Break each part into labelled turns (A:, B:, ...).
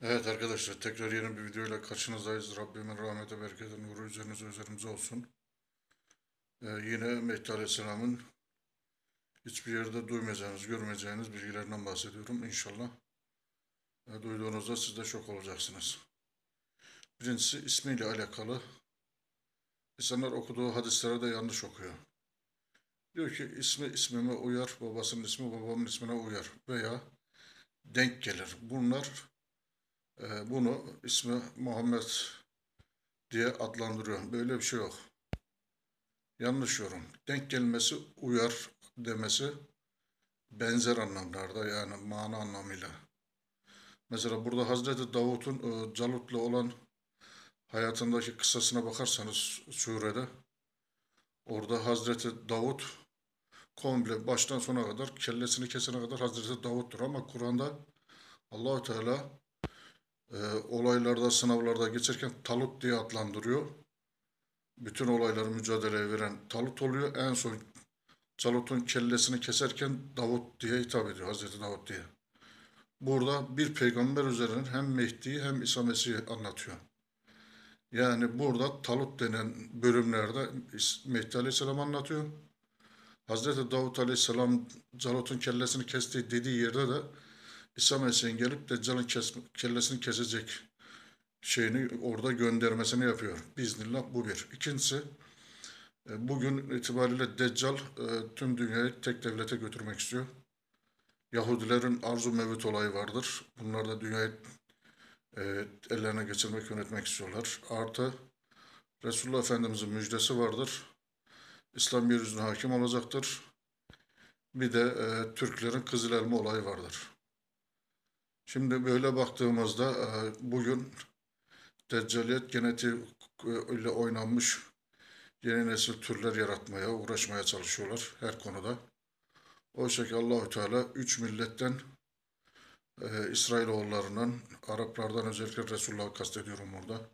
A: Evet arkadaşlar tekrar yeni bir videoyla karşınızdayız. Rabbimin rahmeti, bereketi, nuru üzerinize üzerimize olsun. Ee, yine Mehdi Aleyhisselam'ın hiçbir yerde duymayacağınız, görmeyeceğiniz bilgilerinden bahsediyorum inşallah. E, duyduğunuzda siz de şok olacaksınız. Birincisi ismiyle alakalı. İnsanlar okuduğu hadislere de yanlış okuyor. Diyor ki ismi ismime uyar, babasının ismi babamın ismine uyar veya denk gelir. Bunlar ee, bunu ismi Muhammed diye adlandırıyor. Böyle bir şey yok. Yanlış yorum. Denk gelmesi uyar demesi benzer anlamlarda yani mana anlamıyla. Mesela burada Hazreti Davut'un e, Calut'la olan hayatındaki kısasına bakarsanız surede orada Hazreti Davut komple baştan sona kadar kellesini kesene kadar Hazreti Davut'tur ama Kur'an'da Allahu Teala e, olaylarda, sınavlarda geçerken Talut diye adlandırıyor. Bütün olayları mücadeleye veren Talut oluyor. En son Talut'un kellesini keserken Davut diye hitap ediyor, Hazreti Davut diye. Burada bir peygamber üzerine hem Mehdi'yi hem İsa Mesih'i anlatıyor. Yani burada Talut denen bölümlerde Mehdi Aleyhisselam anlatıyor. Hazreti Davut Aleyhisselam Zalot'un kellesini kestiği dediği yerde de İsa Mesih'in gelip Deccal'ın kellesini kesecek şeyini orada göndermesini yapıyor. Biznillah bu bir. İkincisi e, bugün itibariyle Deccal e, tüm dünyayı tek devlete götürmek istiyor. Yahudilerin arzu mevüt olayı vardır. Bunlar da dünyayı e, ellerine geçirmek, yönetmek istiyorlar. Artı Resulullah Efendimiz'in müjdesi vardır. İslam yeryüzüne hakim olacaktır. Bir de e, Türklerin Kızıl Elma olayı vardır. Şimdi böyle baktığımızda e, bugün deccaliyet genetiği e, ile oynanmış yeni nesil türler yaratmaya, uğraşmaya çalışıyorlar her konuda. Oysa ki Allahü Teala üç milletten e, İsrailoğullarından, Araplardan özellikle Resulullah'ı kastediyorum burada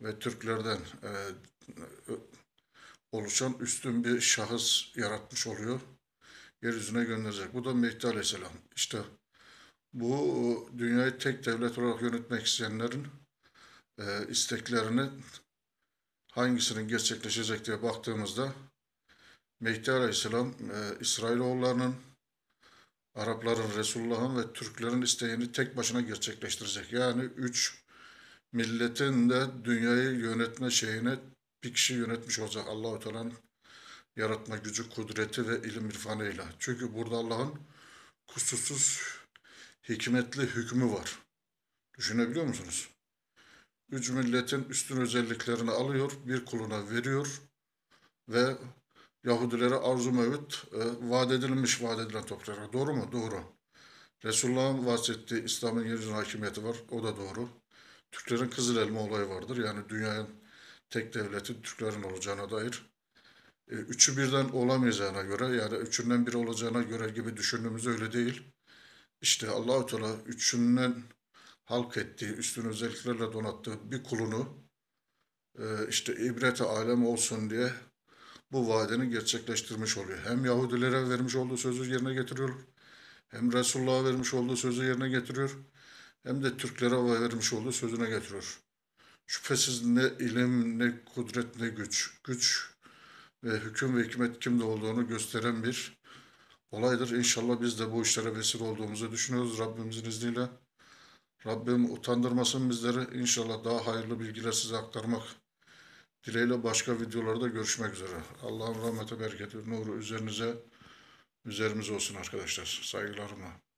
A: ve Türklerden e, e oluşan üstün bir şahıs yaratmış oluyor. Yeryüzüne gönderecek. Bu da Mehdi Aleyhisselam. İşte bu bu e, dünyayı tek devlet olarak yönetmek isteyenlerin e, isteklerini hangisinin gerçekleşecek diye baktığımızda Mehdi Aleyhisselam e, İsrailoğullarının, Arapların, Resulullah'ın ve Türklerin isteğini tek başına gerçekleştirecek. Yani üç milletin de dünyayı yönetme şeyine bir kişi yönetmiş olacak Allahu Teala'nın yaratma gücü, kudreti ve ilim irfanıyla. Çünkü burada Allah'ın kusursuz hikmetli hükmü var. Düşünebiliyor musunuz? Üç milletin üstün özelliklerini alıyor, bir kuluna veriyor ve Yahudilere arzu mevüt e, vaat edilmiş, vaat edilen topraklara. Doğru mu? Doğru. Resulullah'ın bahsettiği İslam'ın yeryüzüne hakimiyeti var. O da doğru. Türklerin Kızıl Elma olayı vardır. Yani dünyanın tek devleti Türklerin olacağına dair. E, üçü birden olamayacağına göre yani üçünden biri olacağına göre gibi düşündüğümüz öyle değil işte Allahü Teala üçünden halk ettiği, üstün özelliklerle donattığı bir kulunu ee, işte ibrete alem olsun diye bu vaadini gerçekleştirmiş oluyor. Hem Yahudilere vermiş olduğu sözü yerine getiriyor, hem Resulullah'a vermiş olduğu sözü yerine getiriyor, hem de Türklere vermiş olduğu sözüne getiriyor. Şüphesiz ne ilim, ne kudret, ne güç. Güç ve hüküm ve hikmet kimde olduğunu gösteren bir olaydır. İnşallah biz de bu işlere vesile olduğumuzu düşünüyoruz Rabbimizin izniyle. Rabbim utandırmasın bizleri. İnşallah daha hayırlı bilgiler size aktarmak dileğiyle başka videolarda görüşmek üzere. Allah'ın rahmeti, bereketi, nuru üzerinize, üzerimize olsun arkadaşlar. Saygılarımla.